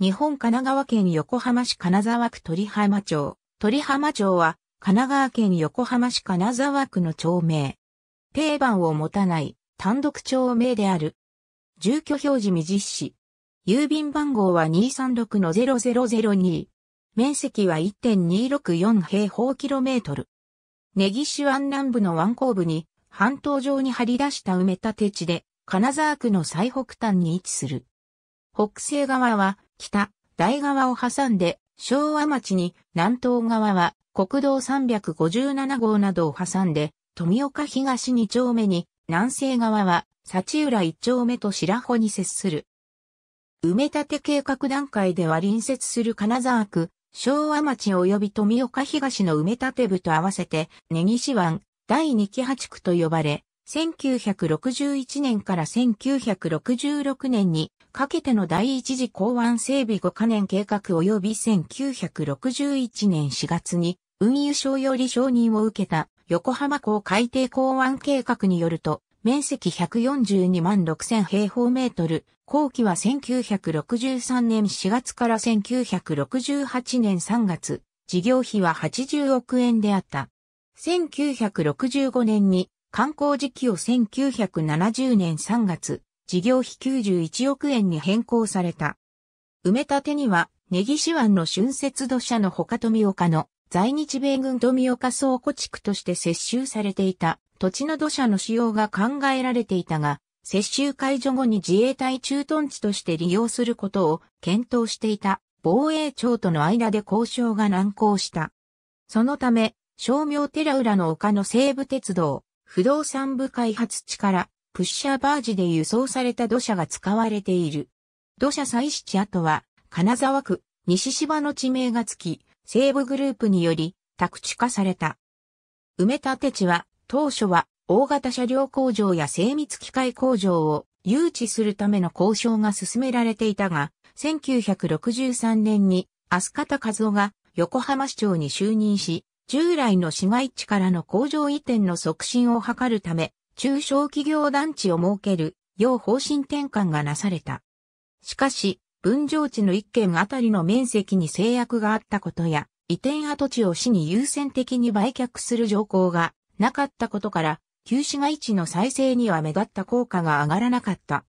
日本神奈川県横浜市金沢区鳥浜町。鳥浜町は、神奈川県横浜市金沢区の町名。定番を持たない単独町名である。住居表示未実施。郵便番号は236の0002。面積は1.264平方キロメートル。根岸湾南部の湾口部に、半島上に張り出した埋め立て地で、金沢区の最北端に位置する。北西側は、北、台川を挟んで、昭和町に、南東側は、国道357号などを挟んで、富岡東2丁目に、南西側は、幸浦1丁目と白穂に接する。埋め立て計画段階では隣接する金沢区、昭和町及び富岡東の埋め立て部と合わせて、根岸湾、第2期八区と呼ばれ、1961年から1966年にかけての第一次港湾整備5カ年計画及び1961年4月に運輸省より承認を受けた横浜港海底港湾計画によると面積142万6000平方メートル、後期は1963年4月から1968年3月、事業費は80億円であった。1965年に観光時期を1970年3月、事業費91億円に変更された。埋め立てには、根岸湾の春節土砂の他富岡の在日米軍富岡倉庫地区として接収されていた土地の土砂の使用が考えられていたが、接収解除後に自衛隊駐屯地として利用することを検討していた防衛庁との間で交渉が難航した。そのため、商名寺浦の丘の西部鉄道、不動産部開発地からプッシャーバージで輸送された土砂が使われている。土砂採取跡は金沢区西芝の地名がつき、西部グループにより宅地化された。埋め立て地は当初は大型車両工場や精密機械工場を誘致するための交渉が進められていたが、1963年に明日方和夫が横浜市長に就任し、従来の市街地からの工場移転の促進を図るため、中小企業団地を設ける、要方針転換がなされた。しかし、分譲地の一軒あたりの面積に制約があったことや、移転跡地を市に優先的に売却する条項がなかったことから、旧市街地の再生には目立った効果が上がらなかった。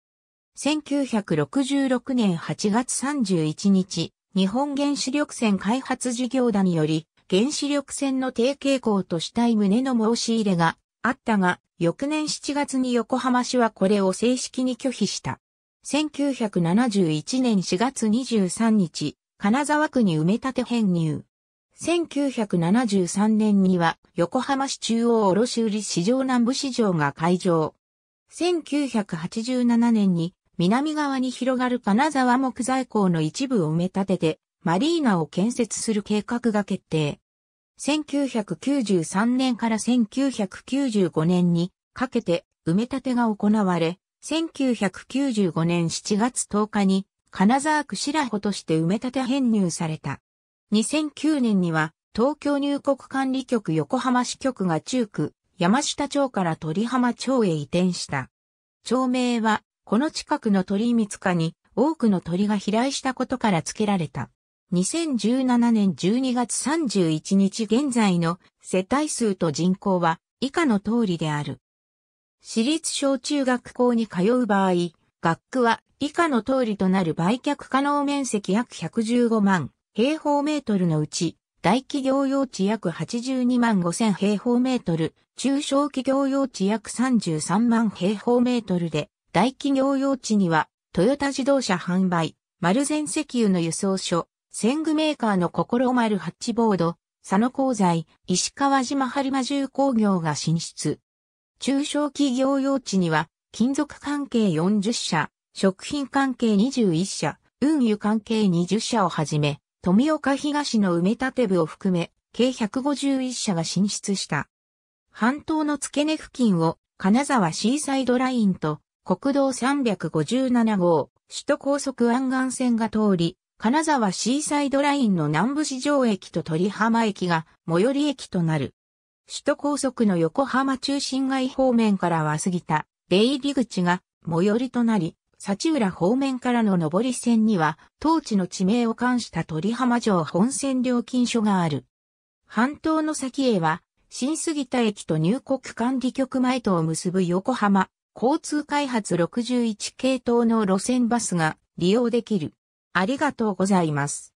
1966年8月31日、日本原子力船開発事業団により、原子力船の低傾向としたい旨の申し入れがあったが、翌年7月に横浜市はこれを正式に拒否した。1971年4月23日、金沢区に埋め立て編入。1973年には横浜市中央卸売市場南部市場が開場。1987年に南側に広がる金沢木材港の一部を埋め立ててマリーナを建設する計画が決定。1993年から1995年にかけて埋め立てが行われ、1995年7月10日に金沢区白穂として埋め立て編入された。2009年には東京入国管理局横浜支局が中区山下町から鳥浜町へ移転した。町名はこの近くの鳥三塚に多くの鳥が飛来したことから付けられた。2017年12月31日現在の世帯数と人口は以下の通りである。私立小中学校に通う場合、学区は以下の通りとなる売却可能面積約115万平方メートルのうち、大企業用地約82万5千平方メートル、中小企業用地約33万平方メートルで、大企業用地には、トヨタ自動車販売、丸善石油の輸送所、戦具メーカーの心丸ハッチボード、佐野鉱材、石川島春間重工業が進出。中小企業用地には、金属関係40社、食品関係21社、運輸関係20社をはじめ、富岡東の埋め立て部を含め、計151社が進出した。半島の付け根付近を、金沢シーサイドラインと、国道357号、首都高速湾岸線が通り、金沢シーサイドラインの南部市場駅と鳥浜駅が最寄り駅となる。首都高速の横浜中心街方面からは過ぎた、出入り口が最寄りとなり、幸浦方面からの上り線には、当地の地名を冠した鳥浜城本線料金所がある。半島の先へは、新杉田駅と入国管理局前とを結ぶ横浜、交通開発61系統の路線バスが利用できる。ありがとうございます。